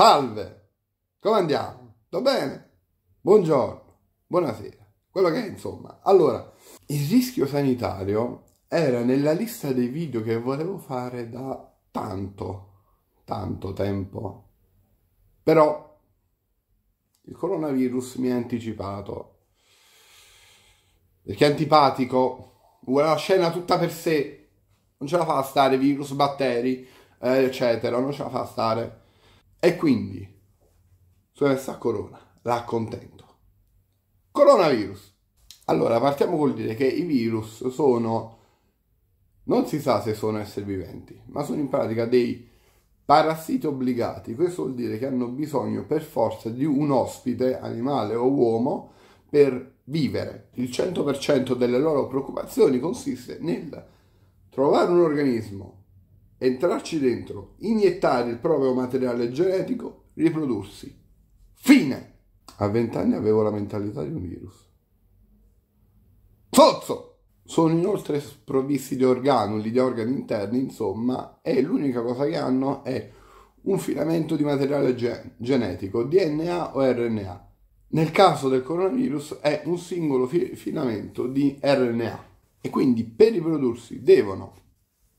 Salve! Come andiamo? Sto bene? Buongiorno, buonasera. Quello che è, insomma. Allora, il rischio sanitario era nella lista dei video che volevo fare da tanto, tanto tempo. Però il coronavirus mi ha anticipato. Perché è antipatico, vuole la scena tutta per sé. Non ce la fa stare virus, batteri, eh, eccetera, non ce la fa stare. E quindi, Suonessa Corona, la accontento. Coronavirus. Allora, partiamo col dire che i virus sono, non si sa se sono esseri viventi, ma sono in pratica dei parassiti obbligati. Questo vuol dire che hanno bisogno per forza di un ospite, animale o uomo, per vivere. Il 100% delle loro preoccupazioni consiste nel trovare un organismo entrarci dentro, iniettare il proprio materiale genetico, riprodursi. Fine! A vent'anni avevo la mentalità di un virus. Fozzo! Sono inoltre sprovvisti di organuli, di organi interni, insomma, e l'unica cosa che hanno è un filamento di materiale gen- genetico, DNA o RNA. Nel caso del coronavirus è un singolo fi- filamento di RNA e quindi per riprodursi devono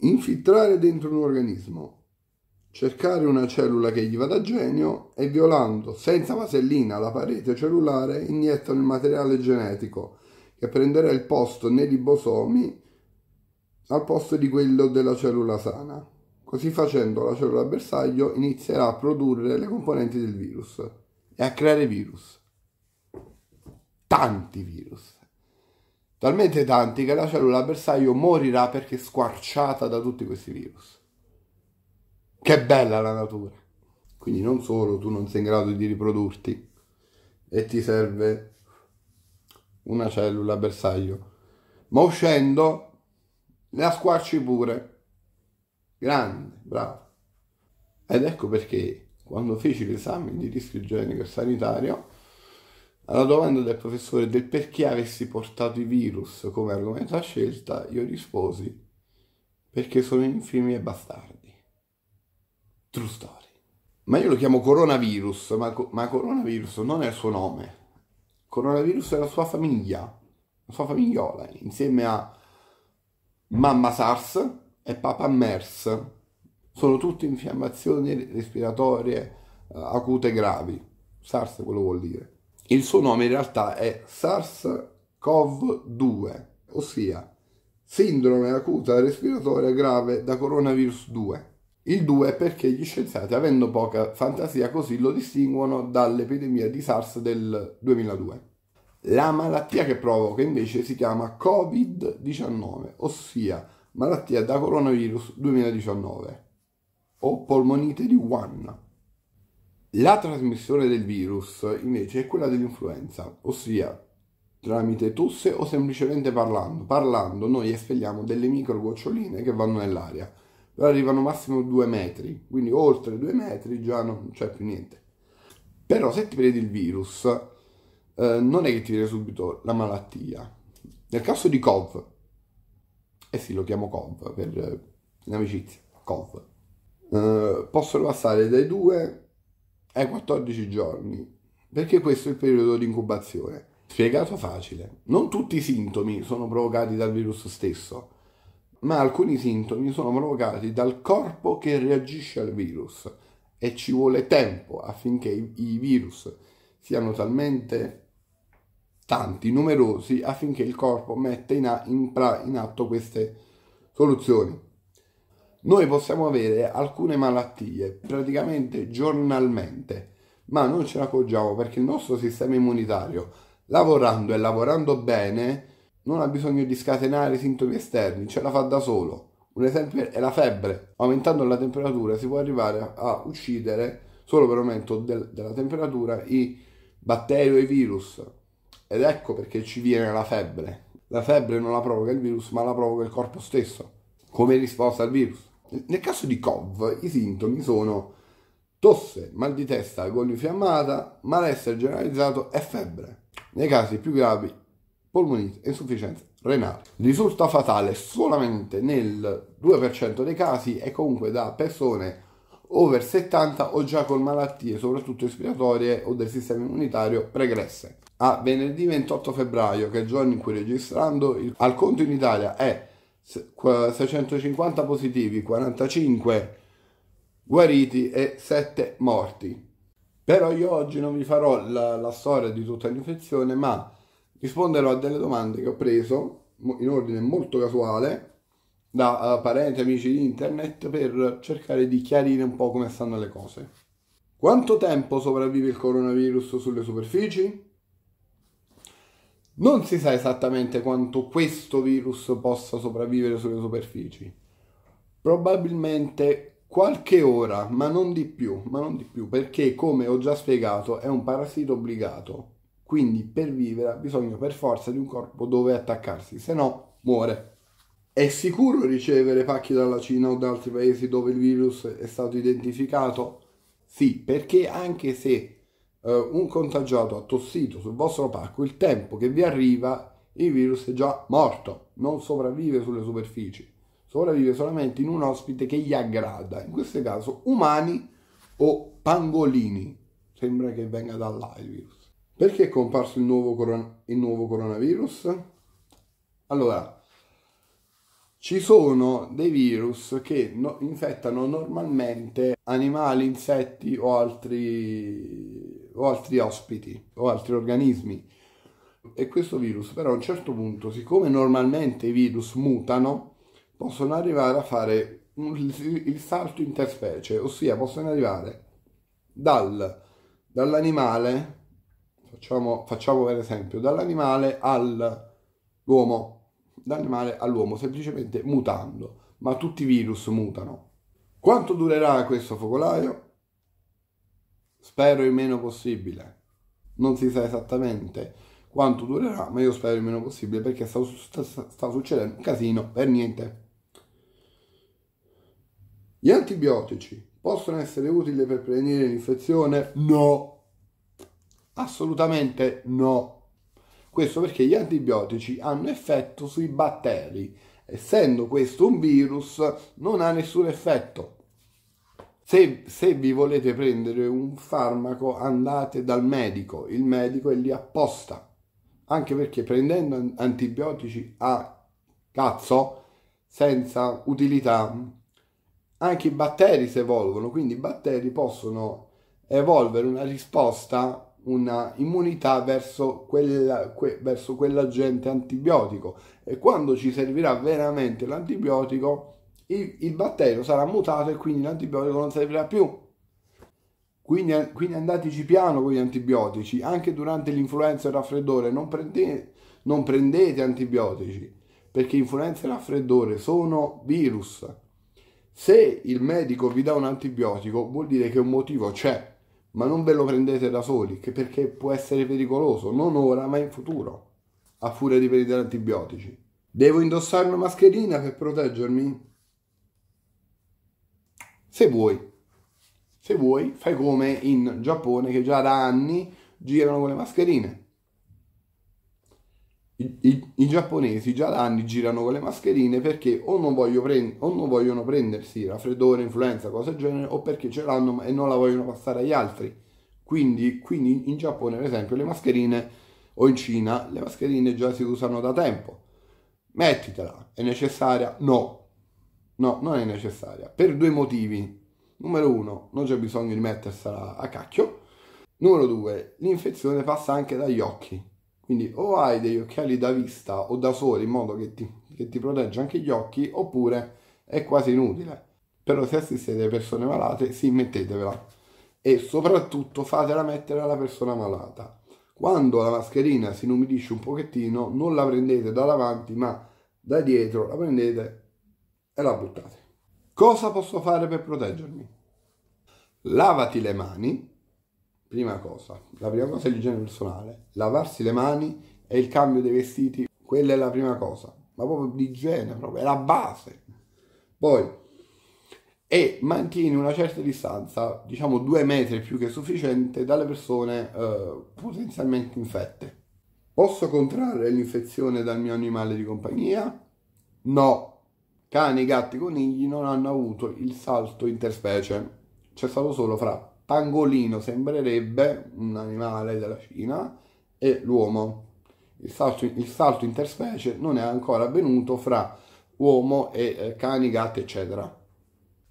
infiltrare dentro un organismo, cercare una cellula che gli vada da genio e violando senza vasellina la parete cellulare iniettano il materiale genetico che prenderà il posto nei ribosomi al posto di quello della cellula sana. Così facendo la cellula bersaglio inizierà a produrre le componenti del virus e a creare virus. Tanti virus talmente tanti che la cellula bersaglio morirà perché squarciata da tutti questi virus. Che bella la natura! Quindi non solo tu non sei in grado di riprodurti e ti serve una cellula bersaglio, ma uscendo la squarci pure. Grande, bravo. Ed ecco perché quando feci l'esame di rischio igienico e sanitario alla domanda del professore del perché avessi portato i virus come argomento a scelta, io risposi perché sono infimi e bastardi. True story. Ma io lo chiamo coronavirus, ma, ma coronavirus non è il suo nome. Coronavirus è la sua famiglia, la sua famigliola, insieme a mamma SARS e papà MERS. Sono tutte infiammazioni respiratorie eh, acute e gravi. SARS quello vuol dire. Il suo nome in realtà è SARS-CoV-2, ossia sindrome acuta respiratoria grave da coronavirus 2. Il 2 è perché gli scienziati, avendo poca fantasia così, lo distinguono dall'epidemia di SARS del 2002. La malattia che provoca invece si chiama Covid-19, ossia malattia da coronavirus 2019 o polmonite di Wuhan. La trasmissione del virus invece è quella dell'influenza, ossia tramite tosse o semplicemente parlando. Parlando noi espelliamo delle micro goccioline che vanno nell'aria, però arrivano massimo 2 metri, quindi oltre 2 metri già non c'è più niente. Però se ti prendi il virus eh, non è che ti viene subito la malattia. Nel caso di COV, eh sì lo chiamo COV per eh, in amicizia, COV, eh, possono passare dai 2 ai 14 giorni, perché questo è il periodo di incubazione. Spiegato facile, non tutti i sintomi sono provocati dal virus stesso, ma alcuni sintomi sono provocati dal corpo che reagisce al virus e ci vuole tempo affinché i virus siano talmente tanti, numerosi, affinché il corpo metta in, a- in, pra- in atto queste soluzioni. Noi possiamo avere alcune malattie praticamente giornalmente, ma non ce ne accorgiamo perché il nostro sistema immunitario, lavorando e lavorando bene, non ha bisogno di scatenare sintomi esterni, ce la fa da solo. Un esempio è la febbre. Aumentando la temperatura si può arrivare a uccidere solo per aumento del, della temperatura i batteri o i virus. Ed ecco perché ci viene la febbre. La febbre non la provoca il virus, ma la provoca il corpo stesso, come risposta al virus. Nel caso di COV i sintomi sono tosse, mal di testa, gola infiammata, malessere generalizzato e febbre. Nei casi più gravi polmonite e insufficienza renale. Risulta fatale solamente nel 2% dei casi e comunque da persone over 70 o già con malattie soprattutto respiratorie o del sistema immunitario pregresse. A venerdì 28 febbraio, che è il giorno in cui registrando, il, al conto in Italia è 650 positivi, 45 guariti e 7 morti. Però io oggi non vi farò la, la storia di tutta l'infezione, ma risponderò a delle domande che ho preso in ordine molto casuale da uh, parenti, amici di internet per cercare di chiarire un po' come stanno le cose. Quanto tempo sopravvive il coronavirus sulle superfici? Non si sa esattamente quanto questo virus possa sopravvivere sulle superfici. Probabilmente qualche ora, ma non di più, ma non di più, perché come ho già spiegato è un parassito obbligato. Quindi per vivere ha bisogno per forza di un corpo dove attaccarsi, se no muore. È sicuro ricevere pacchi dalla Cina o da altri paesi dove il virus è stato identificato? Sì, perché anche se eh, un contagiato ha tossito sul vostro pacco, il tempo che vi arriva il virus è già morto, non sopravvive sulle superfici, sopravvive solamente in un ospite che gli aggrada, in questo caso umani o pangolini, sembra che venga da là il virus. Perché è comparso il nuovo, coron- il nuovo coronavirus? Allora, ci sono dei virus che no- infettano normalmente animali, insetti o altri o altri ospiti o altri organismi. E questo virus però a un certo punto, siccome normalmente i virus mutano, possono arrivare a fare un, il salto interspecie, ossia possono arrivare dal, dall'animale, facciamo, facciamo per esempio, dall'animale all'uomo, dall'animale all'uomo, semplicemente mutando, ma tutti i virus mutano. Quanto durerà questo focolaio? Spero il meno possibile. Non si sa esattamente quanto durerà, ma io spero il meno possibile perché sta, sta, sta succedendo un casino per niente. Gli antibiotici possono essere utili per prevenire l'infezione? No. Assolutamente no. Questo perché gli antibiotici hanno effetto sui batteri. Essendo questo un virus, non ha nessun effetto. Se, se, vi volete prendere un farmaco andate dal medico, il medico è lì apposta, anche perché prendendo antibiotici a cazzo, senza utilità, anche i batteri si evolvono, quindi i batteri possono evolvere una risposta, una immunità verso, quella, que, verso quell'agente antibiotico e quando ci servirà veramente l'antibiotico il, il batterio sarà mutato e quindi l'antibiotico non servirà più. Quindi, quindi andateci piano con gli antibiotici, anche durante l'influenza e il raffreddore, non prendete, non prendete antibiotici, perché influenza e raffreddore sono virus. Se il medico vi dà un antibiotico vuol dire che un motivo c'è, ma non ve lo prendete da soli, perché può essere pericoloso, non ora ma in futuro, a furia di prendere antibiotici. Devo indossare una mascherina per proteggermi? Se vuoi. Se vuoi, fai come in Giappone che già da anni girano con le mascherine. I, i, i giapponesi già da anni girano con le mascherine perché o non, prend- o non vogliono prendersi raffreddore, influenza, cose del genere, o perché ce l'hanno e non la vogliono passare agli altri. Quindi, quindi in Giappone, per esempio, le mascherine, o in Cina, le mascherine già si usano da tempo. Mettitela, è necessaria? No, No, non è necessaria. Per due motivi. Numero uno, non c'è bisogno di mettersela a cacchio. Numero due, l'infezione passa anche dagli occhi. Quindi o hai degli occhiali da vista o da sole in modo che ti, che ti protegge anche gli occhi, oppure è quasi inutile. Però se assistete persone malate, sì, mettetevela. E soprattutto fatela mettere alla persona malata. Quando la mascherina si inumidisce un pochettino, non la prendete da davanti, ma da dietro la prendete e la buttate. Cosa posso fare per proteggermi? Lavati le mani, prima cosa. La prima cosa è l'igiene personale. Lavarsi le mani e il cambio dei vestiti, quella è la prima cosa. Ma proprio l'igiene, proprio, è la base. Poi, e mantieni una certa distanza, diciamo due metri più che sufficiente, dalle persone eh, potenzialmente infette. Posso contrarre l'infezione dal mio animale di compagnia? No, Cani, gatti, conigli non hanno avuto il salto interspecie. C'è stato solo fra pangolino, sembrerebbe un animale della Cina, e l'uomo. Il salto, il salto interspecie non è ancora avvenuto fra uomo e eh, cani, gatti, eccetera.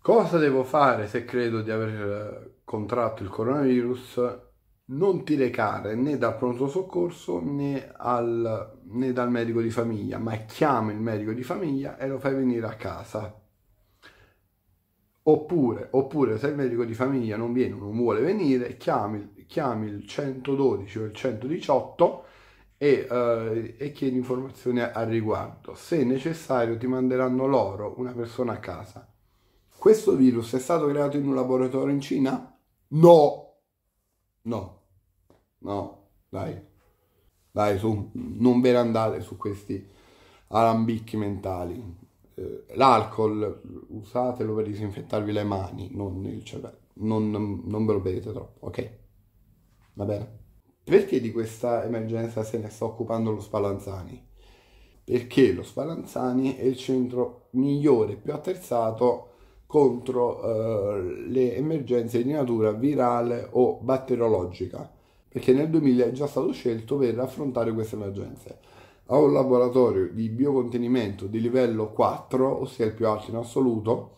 Cosa devo fare se credo di aver eh, contratto il coronavirus non ti recare né dal pronto soccorso né, al, né dal medico di famiglia, ma chiama il medico di famiglia e lo fai venire a casa. Oppure, oppure se il medico di famiglia non viene o non vuole venire, chiami, chiami, il 112 o il 118 e, eh, e chiedi informazioni al riguardo. Se necessario ti manderanno loro una persona a casa. Questo virus è stato creato in un laboratorio in Cina? No! No, No, dai. Dai, su, non ve ne andate su questi alambicchi mentali. Eh, l'alcol usatelo per disinfettarvi le mani, non il cervello. Non, non ve lo vedete troppo, ok? Va bene? Perché di questa emergenza se ne sta occupando lo Spallanzani? Perché lo Spallanzani è il centro migliore, più attrezzato contro eh, le emergenze di natura virale o batteriologica perché nel 2000 è già stato scelto per affrontare queste emergenze. Ha un laboratorio di biocontenimento di livello 4, ossia il più alto in assoluto.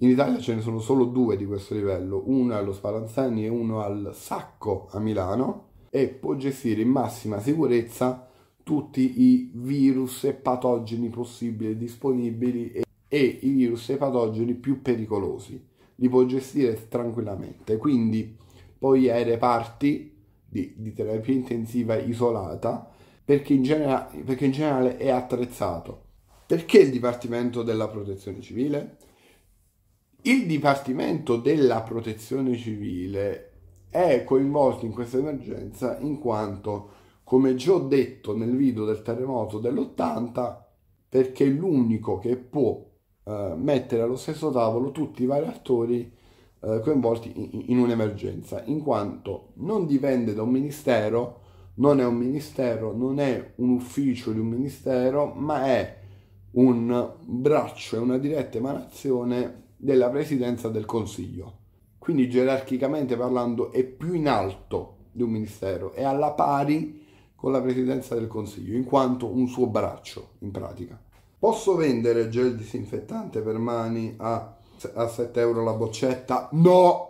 In Italia ce ne sono solo due di questo livello, uno allo Spalanzani e uno al Sacco a Milano e può gestire in massima sicurezza tutti i virus e patogeni possibili e disponibili e, e i virus e patogeni più pericolosi. Li può gestire tranquillamente. Quindi poi ai reparti di, di terapia intensiva isolata perché in, generale, perché in generale è attrezzato. Perché il Dipartimento della Protezione Civile? Il Dipartimento della Protezione Civile è coinvolto in questa emergenza in quanto, come già ho detto nel video del terremoto dell'80, perché è l'unico che può eh, mettere allo stesso tavolo tutti i vari attori eh, coinvolti in, un'emergenza, in quanto non dipende da un ministero, non è un ministero, non è un ufficio di un ministero, ma è un braccio, è una diretta emanazione della presidenza del Consiglio. Quindi gerarchicamente parlando è più in alto di un ministero, è alla pari con la presidenza del Consiglio, in quanto un suo braccio in pratica. Posso vendere gel disinfettante per mani a a 7 euro la boccetta. No!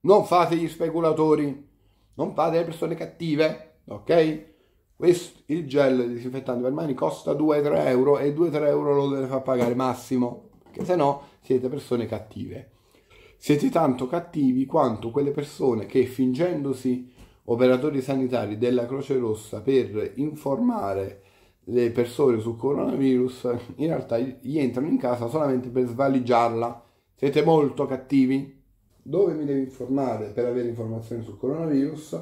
Non fate gli speculatori, non fate le persone cattive, ok? Questo, il gel disinfettante per mani costa 2-3 euro e 2-3 euro lo deve far pagare massimo, perché se no siete persone cattive. Siete tanto cattivi quanto quelle persone che fingendosi operatori sanitari della Croce Rossa per informare le persone sul coronavirus in realtà gli entrano in casa solamente per svaligiarla. Siete molto cattivi? Dove mi devi informare per avere informazioni sul coronavirus?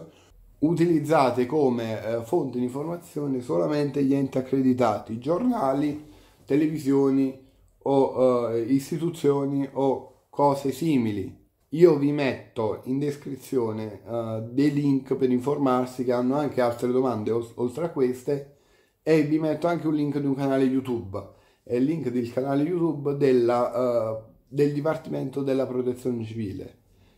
Utilizzate come eh, fonte di informazione solamente gli enti accreditati, giornali, televisioni o eh, istituzioni o cose simili. Io vi metto in descrizione eh, dei link per informarsi che hanno anche altre domande oltre a queste e vi metto anche un link di un canale YouTube, è il link del canale YouTube della, uh, del Dipartimento della Protezione Civile,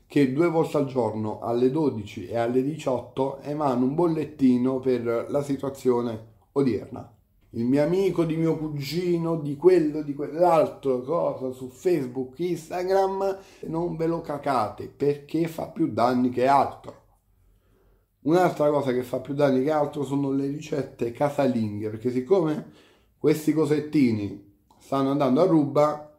che due volte al giorno alle 12 e alle 18 emana un bollettino per la situazione odierna. Il mio amico, di mio cugino, di quello, di quell'altro, cosa su Facebook, Instagram, non ve lo cacate perché fa più danni che altro. Un'altra cosa che fa più danni che altro sono le ricette casalinghe, perché siccome questi cosettini stanno andando a ruba,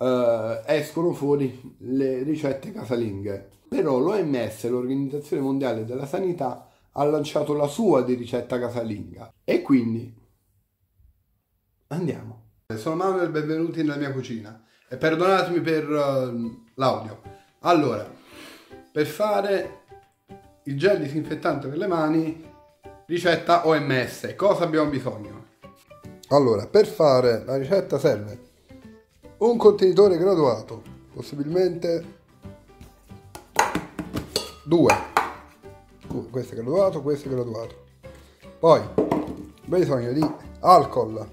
eh, escono fuori le ricette casalinghe. Però l'OMS, l'Organizzazione Mondiale della Sanità, ha lanciato la sua di ricetta casalinga. E quindi andiamo. Sono Manuel, benvenuti nella mia cucina e perdonatemi per uh, l'audio. Allora, per fare il gel disinfettante per le mani, ricetta OMS. Cosa abbiamo bisogno? Allora, per fare la ricetta serve un contenitore graduato, possibilmente due. Uh, questo è graduato, questo è graduato. Poi bisogno di alcol.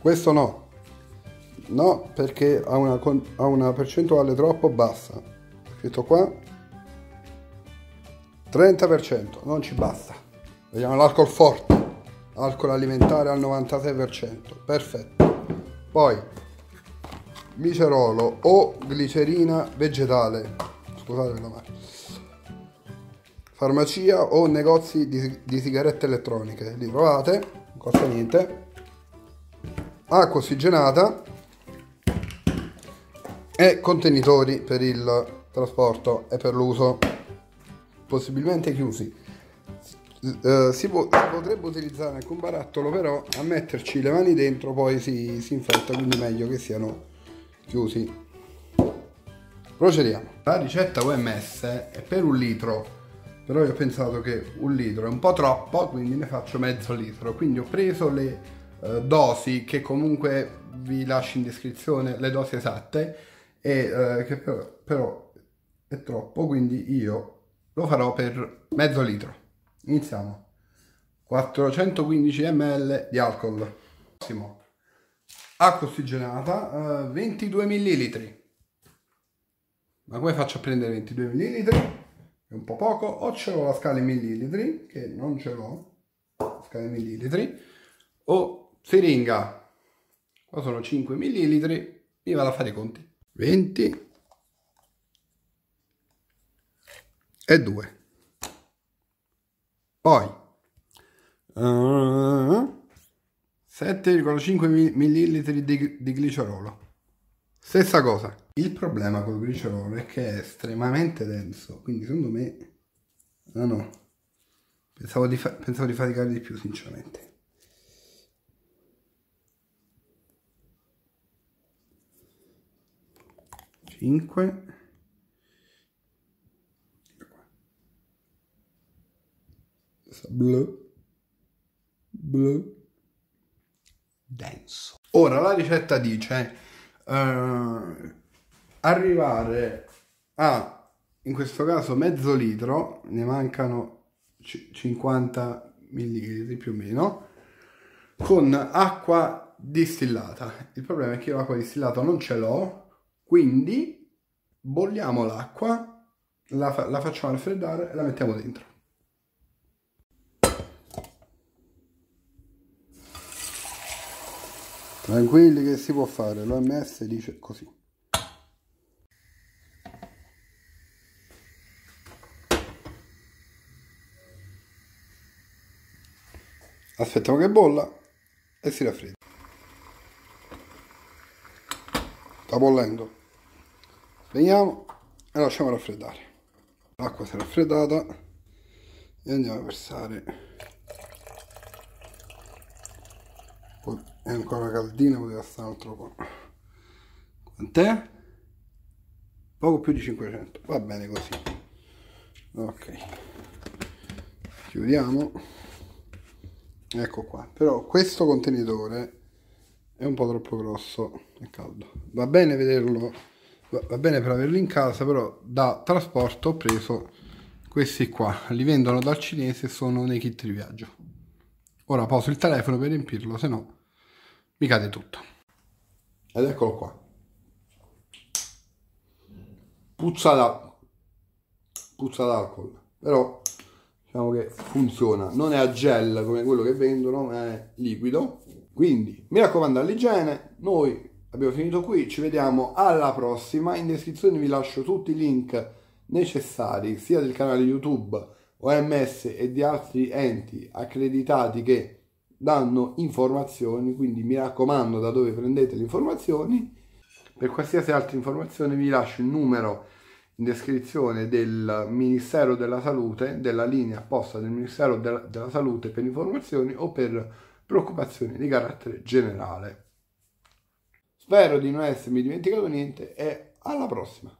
Questo no. No, perché ha una, ha una percentuale troppo bassa. scritto qua 30%, non ci basta. Vediamo l'alcol forte, alcol alimentare al 96%, perfetto. Poi micerolo o glicerina vegetale, scusate la mano. Farmacia o negozi di, di sigarette elettroniche, li trovate, non costa niente. Acqua ossigenata e contenitori per il trasporto e per l'uso possibilmente chiusi. Uh, si, può, si, potrebbe utilizzare anche un barattolo però a metterci le mani dentro poi si, si infetta quindi meglio che siano chiusi procediamo la ricetta OMS è per un litro però io ho pensato che un litro è un po' troppo quindi ne faccio mezzo litro quindi ho preso le uh, dosi che comunque vi lascio in descrizione le dosi esatte e uh, che però, però è troppo quindi io lo farò per mezzo litro iniziamo 415 ml di alcol Prossimo. acqua ossigenata eh, 22 millilitri ma come faccio a prendere 22 millilitri è un po' poco o ce l'ho la scala in millilitri che non ce l'ho scala in millilitri o siringa qua sono 5 millilitri mi vado a fare i conti 20 e 2. Poi uh, 7,5 ml di, di glicerolo. Stessa cosa. Il problema col glicerolo è che è estremamente denso, quindi secondo me... No, no. Pensavo di, pensavo di faticare di più, sinceramente. Cinque. bleu, bleu, denso. Ora la ricetta dice eh, arrivare a, in questo caso, mezzo litro, ne mancano 50 millilitri più o meno, con acqua distillata. Il problema è che io l'acqua distillata non ce l'ho, quindi bolliamo l'acqua, la, fa- la facciamo raffreddare e la mettiamo dentro. Tranquilli che si può fare, l'OMS dice così. Aspettiamo che bolla e si raffredda. Sta bollendo. Spegniamo e lasciamo raffreddare. L'acqua si è raffreddata e andiamo a versare è ancora caldina poteva stare un altro po' quant'è? poco più di 500 va bene così ok chiudiamo ecco qua però questo contenitore è un po' troppo grosso è caldo va bene vederlo va bene per averli in casa però da trasporto ho preso questi qua li vendono dal cinese sono nei kit di viaggio ora poso il telefono per riempirlo se no mi cade tutto. Ed eccolo qua. Puzza da, puzza d'alcol, però diciamo che funziona. Non è a gel come quello che vendono, ma è liquido. Quindi mi raccomando all'igiene, noi abbiamo finito qui, ci vediamo alla prossima. In descrizione vi lascio tutti i link necessari sia del canale YouTube OMS e di altri enti accreditati che danno informazioni, quindi mi raccomando da dove prendete le informazioni. Per qualsiasi altra informazione vi lascio il numero in descrizione del Ministero della Salute, della linea apposta del Ministero della, della Salute per informazioni o per preoccupazioni di carattere generale. Spero di non essermi dimenticato niente e alla prossima!